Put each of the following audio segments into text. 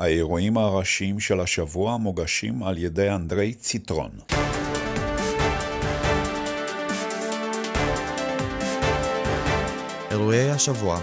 האירועים הראשיים של השבוע מוגשים על ידי אנדרי ציטרון. אירועי השבוע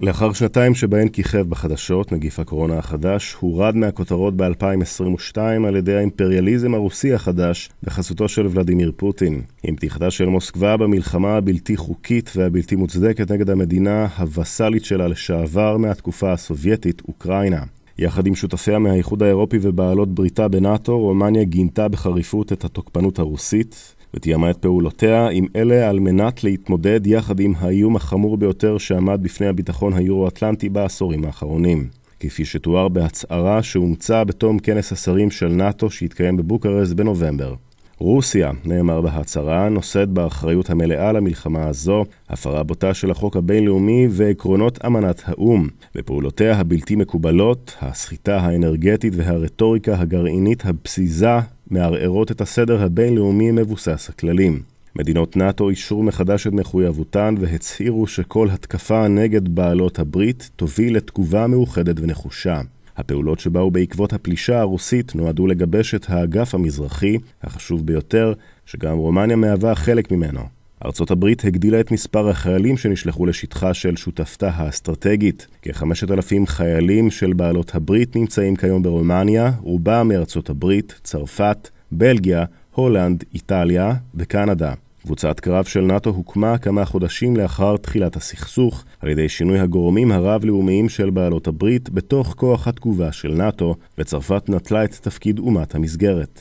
לאחר שנתיים שבהן כיכב בחדשות נגיף הקורונה החדש, הורד מהכותרות ב-2022 על ידי האימפריאליזם הרוסי החדש בחסותו של ולדימיר פוטין. עם פתיחתה של מוסקבה במלחמה הבלתי חוקית והבלתי מוצדקת נגד המדינה הווסלית שלה לשעבר מהתקופה הסובייטית, אוקראינה. יחד עם שותפיה מהאיחוד האירופי ובעלות בריתה בנאטו, רומניה גינתה בחריפות את התוקפנות הרוסית, ותיאמה את פעולותיה עם אלה על מנת להתמודד יחד עם האיום החמור ביותר שעמד בפני הביטחון היורו-אטלנטי בעשורים האחרונים. כפי שתואר בהצהרה שאומצה בתום כנס השרים של נאט"ו שהתקיים בבוקרשט בנובמבר. רוסיה, נאמר בהצהרה, נושאת באחריות המלאה למלחמה הזו, הפרה בוטה של החוק הבינלאומי ועקרונות אמנת האו"ם, ופעולותיה הבלתי מקובלות, הסחיטה האנרגטית והרטוריקה הגרעינית הבסיזה מערערות את הסדר הבינלאומי מבוסס הכללים. מדינות נאט"ו אישרו מחדש את מחויבותן והצהירו שכל התקפה נגד בעלות הברית תוביל לתגובה מאוחדת ונחושה. הפעולות שבאו בעקבות הפלישה הרוסית נועדו לגבש את האגף המזרחי, החשוב ביותר, שגם רומניה מהווה חלק ממנו. ארצות הברית הגדילה את מספר החיילים שנשלחו לשטחה של שותפתה האסטרטגית. כ-5,000 חיילים של בעלות הברית נמצאים כיום ברומניה, רובם מארצות הברית, צרפת, בלגיה, הולנד, איטליה וקנדה. קבוצת קרב של נאט"ו הוקמה כמה חודשים לאחר תחילת הסכסוך, על ידי שינוי הגורמים הרב-לאומיים של בעלות הברית בתוך כוח התגובה של נאט"ו, וצרפת נטלה את תפקיד אומת המסגרת.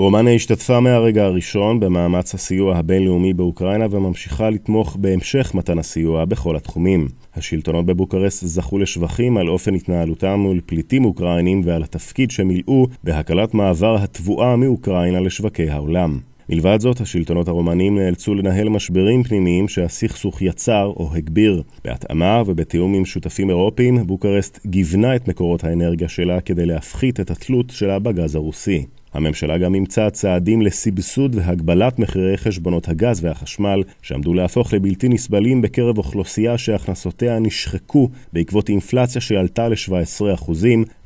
רומניה השתתפה מהרגע הראשון במאמץ הסיוע הבינלאומי באוקראינה וממשיכה לתמוך בהמשך מתן הסיוע בכל התחומים. השלטונות בבוקרסט זכו לשבחים על אופן התנהלותם מול פליטים אוקראינים ועל התפקיד שמילאו בהקלת מעבר התבואה מאוקראינה לשווקי העולם. מלבד זאת, השלטונות הרומנים נאלצו לנהל משברים פנימיים שהסכסוך יצר או הגביר. בהתאמה ובתיאום עם שותפים אירופיים, בוקרסט גיוונה את מקורות האנרגיה שלה כדי להפחית את התלות שלה בגז הרוסי. הממשלה גם אימצה צעדים לסבסוד והגבלת מחירי חשבונות הגז והחשמל, שעמדו להפוך לבלתי נסבלים בקרב אוכלוסייה שהכנסותיה נשחקו בעקבות אינפלציה שעלתה ל-17%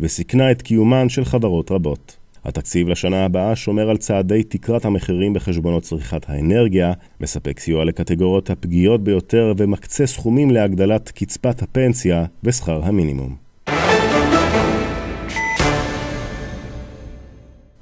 וסיכנה את קיומן של חברות רבות. התקציב לשנה הבאה שומר על צעדי תקרת המחירים בחשבונות צריכת האנרגיה, מספק סיוע לקטגוריות הפגיעות ביותר ומקצה סכומים להגדלת קצבת הפנסיה ושכר המינימום.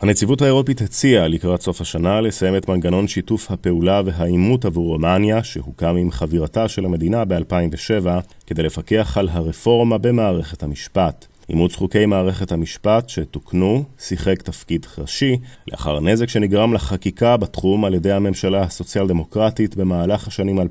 הנציבות האירופית הציעה לקראת סוף השנה לסיים את מנגנון שיתוף הפעולה והעימות עבור רומניה, שהוקם עם חבירתה של המדינה ב-2007, כדי לפקח על הרפורמה במערכת המשפט. אימוץ חוקי מערכת המשפט שתוקנו שיחק תפקיד ראשי לאחר נזק שנגרם לחקיקה בתחום על ידי הממשלה הסוציאל-דמוקרטית במהלך השנים 2017-2018.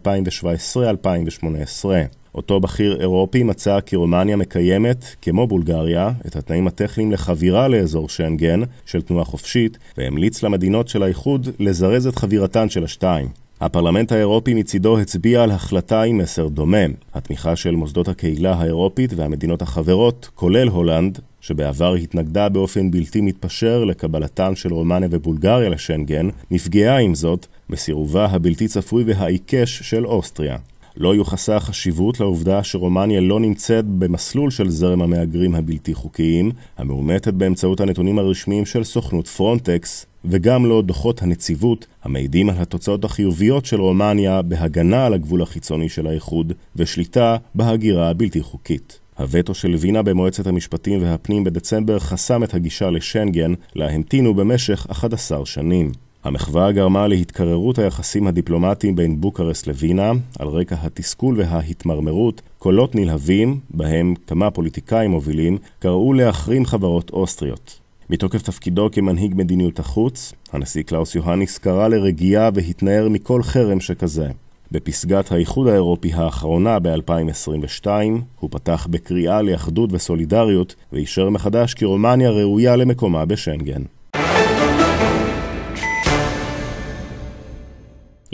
אותו בכיר אירופי מצא כי רומניה מקיימת, כמו בולגריה, את התנאים הטכניים לחבירה לאזור שיינגן של תנועה חופשית, והמליץ למדינות של האיחוד לזרז את חבירתן של השתיים. הפרלמנט האירופי מצידו הצביע על החלטה עם מסר דומם. התמיכה של מוסדות הקהילה האירופית והמדינות החברות, כולל הולנד, שבעבר התנגדה באופן בלתי מתפשר לקבלתן של רומניה ובולגריה לשנגן, נפגעה עם זאת בסירובה הבלתי צפוי והעיקש של אוסטריה. לא יוחסה החשיבות לעובדה שרומניה לא נמצאת במסלול של זרם המהגרים הבלתי חוקיים, המאומתת באמצעות הנתונים הרשמיים של סוכנות פרונטקס, וגם לא דוחות הנציבות המעידים על התוצאות החיוביות של רומניה בהגנה על הגבול החיצוני של האיחוד ושליטה בהגירה הבלתי חוקית. הווטו של וינה במועצת המשפטים והפנים בדצמבר חסם את הגישה לשנגן, לה המתינו במשך 11 שנים. המחווה גרמה להתקררות היחסים הדיפלומטיים בין בוקרסט לווינה, על רקע התסכול וההתמרמרות, קולות נלהבים, בהם כמה פוליטיקאים מובילים, קראו להחרים חברות אוסטריות. מתוקף תפקידו כמנהיג מדיניות החוץ, הנשיא קלאוס יוהניס קרא לרגיעה והתנער מכל חרם שכזה. בפסגת האיחוד האירופי האחרונה ב-2022, הוא פתח בקריאה לאחדות וסולידריות, ואישר מחדש כי רומניה ראויה למקומה בשנגן.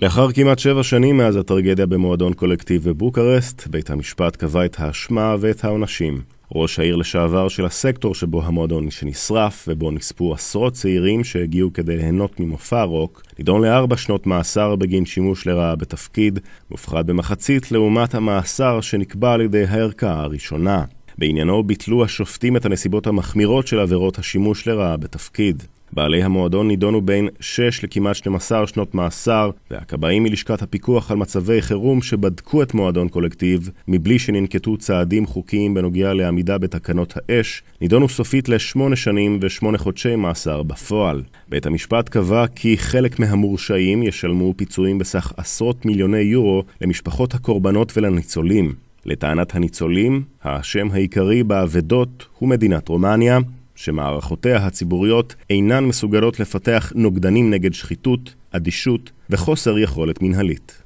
לאחר כמעט שבע שנים מאז הטרגדיה במועדון קולקטיב בבוקרשט, בית המשפט קבע את האשמה ואת העונשים. ראש העיר לשעבר של הסקטור שבו המועדון שנשרף, ובו נספו עשרות צעירים שהגיעו כדי ליהנות ממופע רוק, נידון לארבע שנות מאסר בגין שימוש לרעה בתפקיד, מופחד במחצית לעומת המאסר שנקבע על ידי הערכאה הראשונה. בעניינו ביטלו השופטים את הנסיבות המחמירות של עבירות השימוש לרעה בתפקיד. בעלי המועדון נידונו בין 6 לכמעט 12 שנות מאסר, והכבאים מלשכת הפיקוח על מצבי חירום שבדקו את מועדון קולקטיב, מבלי שננקטו צעדים חוקיים בנוגע לעמידה בתקנות האש, נידונו סופית ל-8 שנים ו-8 חודשי מאסר בפועל. בית המשפט קבע כי חלק מהמורשעים ישלמו פיצויים בסך עשרות מיליוני יורו למשפחות הקורבנות ולניצולים. לטענת הניצולים, האשם העיקרי באבדות הוא מדינת רומניה, שמערכותיה הציבוריות אינן מסוגלות לפתח נוגדנים נגד שחיתות, אדישות וחוסר יכולת מנהלית.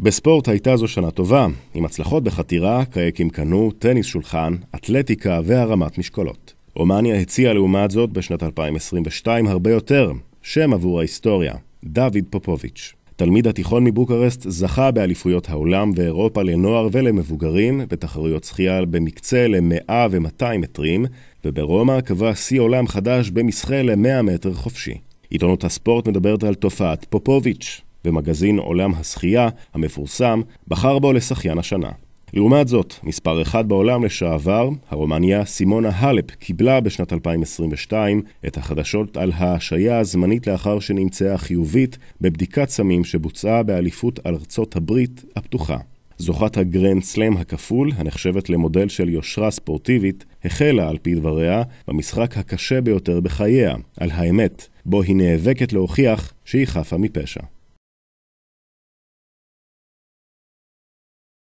בספורט הייתה זו שנה טובה, עם הצלחות בחתירה, קייקים קנו, טניס שולחן, אתלטיקה והרמת משקולות. רומניה הציעה לעומת זאת בשנת 2022 הרבה יותר, שם עבור ההיסטוריה, דוד פופוביץ'. תלמיד התיכון מבוקרשט זכה באליפויות העולם ואירופה לנוער ולמבוגרים, בתחרויות שחייה במקצה ל-100 ו-200 מטרים, וברומא קבע שיא עולם חדש במסחה ל-100 מטר חופשי. עיתונות הספורט מדברת על תופעת פופוביץ', ומגזין עולם השחייה, המפורסם, בחר בו לשחיין השנה. לעומת זאת, מספר אחד בעולם לשעבר, הרומניה סימונה האלפ קיבלה בשנת 2022 את החדשות על ההשעיה הזמנית לאחר שנמצאה חיובית בבדיקת סמים שבוצעה באליפות ארצות הברית הפתוחה. זוכת הגרנד סלאם הכפול, הנחשבת למודל של יושרה ספורטיבית, החלה, על פי דבריה, במשחק הקשה ביותר בחייה, על האמת, בו היא נאבקת להוכיח שהיא חפה מפשע.